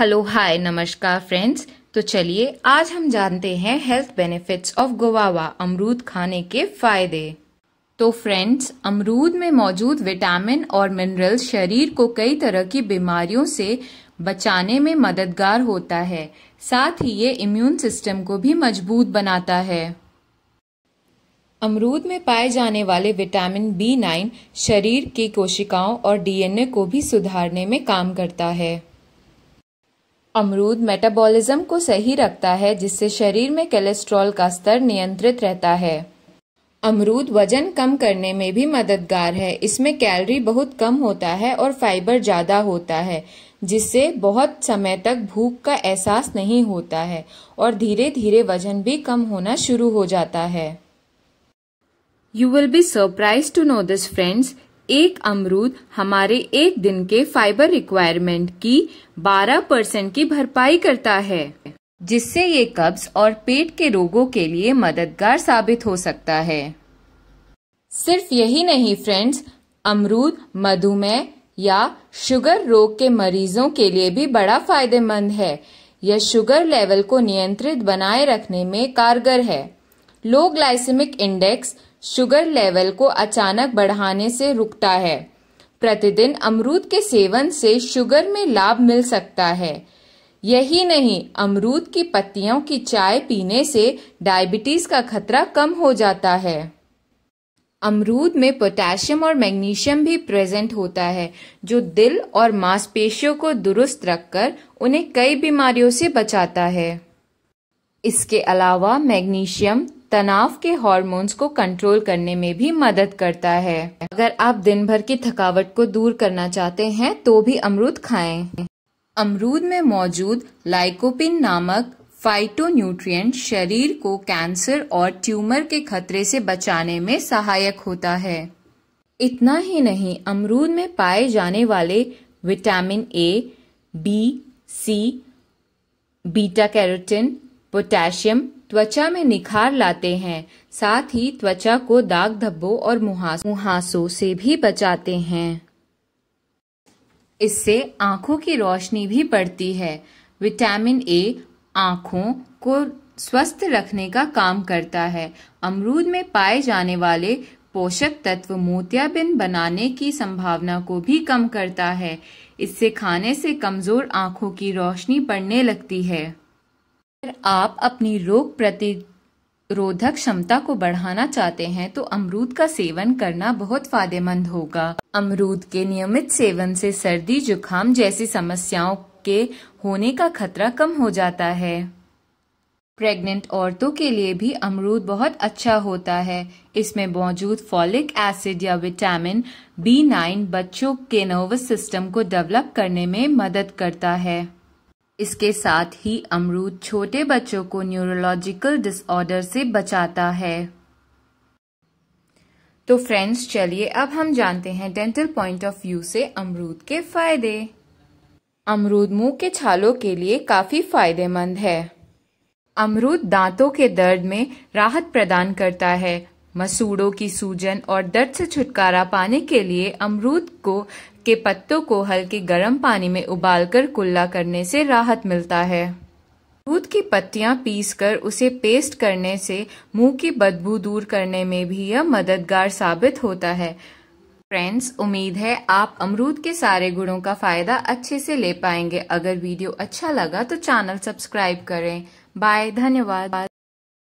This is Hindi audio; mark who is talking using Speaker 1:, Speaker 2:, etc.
Speaker 1: हेलो हाय नमस्कार फ्रेंड्स तो चलिए आज हम जानते हैं हेल्थ बेनिफिट्स ऑफ गुवावा अमरूद खाने के फायदे तो फ्रेंड्स अमरूद में मौजूद विटामिन और मिनरल शरीर को कई तरह की बीमारियों से बचाने में मददगार होता है साथ ही ये इम्यून सिस्टम को भी मजबूत बनाता है अमरूद में पाए जाने वाले विटामिन बी नाइन शरीर की कोशिकाओं और डीएनए को भी सुधारने में काम करता है अमरूद मेटाबॉलिज्म को सही रखता है जिससे शरीर में कोलेस्ट्रॉल का स्तर नियंत्रित रहता है अमरूद वजन कम करने में भी मददगार है इसमें कैलोरी बहुत कम होता है और फाइबर ज़्यादा होता है जिससे बहुत समय तक भूख का एहसास नहीं होता है और धीरे धीरे वजन भी कम होना शुरू हो जाता है you will be surprise to know this friends एक अमरूद हमारे एक दिन के फाइबर रिक्वायरमेंट की 12 परसेंट की भरपाई करता है जिससे ये कब्ज और पेट के रोगों के लिए मददगार साबित हो सकता है सिर्फ यही नहीं फ्रेंड्स अमरूद मधुमेह या शुगर रोग के मरीजों के लिए भी बड़ा फायदेमंद है यह शुगर लेवल को नियंत्रित बनाए रखने में कारगर है low glycemic index sugar level को अचानक बढ़ाने से रुकता है प्रतिदिन अमरूद के सेवन से शुगर में लाभ मिल सकता है यही नहीं अमरूद की पत्तियों की चाय पीने से डायबिटीज का खतरा कम हो जाता है अमरूद में पोटेशियम और मैग्नीशियम भी प्रेजेंट होता है जो दिल और मांसपेशियों को दुरुस्त रखकर उन्हें कई बीमारियों से बचाता है इसके अलावा मैग्नीशियम तनाव के हॉर्मोन्स को कंट्रोल करने में भी मदद करता है अगर आप दिन भर की थकावट को दूर करना चाहते हैं तो भी अमरूद खाएं। अमरूद में मौजूद लाइकोपिन नामक फाइटोन्यूट्रिएंट शरीर को कैंसर और ट्यूमर के खतरे से बचाने में सहायक होता है इतना ही नहीं अमरूद में पाए जाने वाले vitamin A B C beta carotene potassium त्वचा में निखार लाते हैं साथ ही त्वचा को दाग धब्बों और मुहासों से भी बचाते हैं इससे आंखों की रोशनी भी बढ़ती है विटामिन ए आंखों को स्वस्थ रखने का काम करता है अमरूद में पाए जाने वाले पोषक तत्व मोतियाबिंद बनाने की संभावना को भी कम करता है इससे खाने से कमजोर आंखों की रोशनी पड़ने लगती है अगर आप अपनी रोग प्रतिरोधक क्षमता को बढ़ाना चाहते हैं तो अमरूद का सेवन करना बहुत फायदेमंद होगा अमरूद के नियमित सेवन से सर्दी जुकाम जैसी समस्याओं के होने का खतरा कम हो जाता है प्रेग्नेंट औरतों के लिए भी अमरूद बहुत अच्छा होता है इसमें मौजूद फॉलिक एसिड या विटामिन बी नाइन बच्चों के नर्वस सिस्टम को डेवलप करने में मदद करता है इसके साथ ही अमरूद छोटे बच्चों को न्यूरोलॉजिकल डिसऑर्डर से बचाता है तो फ्रेंड्स चलिए अब हम जानते हैं डेंटल पॉइंट ऑफ व्यू से अमरूद के फायदे अमरूद मुंह के छालों के लिए काफी फायदेमंद है अमरूद दांतों के दर्द में राहत प्रदान करता है मसूड़ों की सूजन और दर्द से छुटकारा पाने के लिए अमरूद को के पत्तों को हल्के गर्म पानी में उबालकर कुल्ला करने से राहत मिलता है दूध की पत्तियां पीसकर उसे पेस्ट करने से मुंह की बदबू दूर करने में भी यह मददगार साबित होता है फ्रेंड्स उम्मीद है आप अमरूद के सारे गुणों का फायदा अच्छे से ले पाएंगे अगर वीडियो अच्छा लगा तो चैनल सब्सक्राइब करें बाय धन्यवाद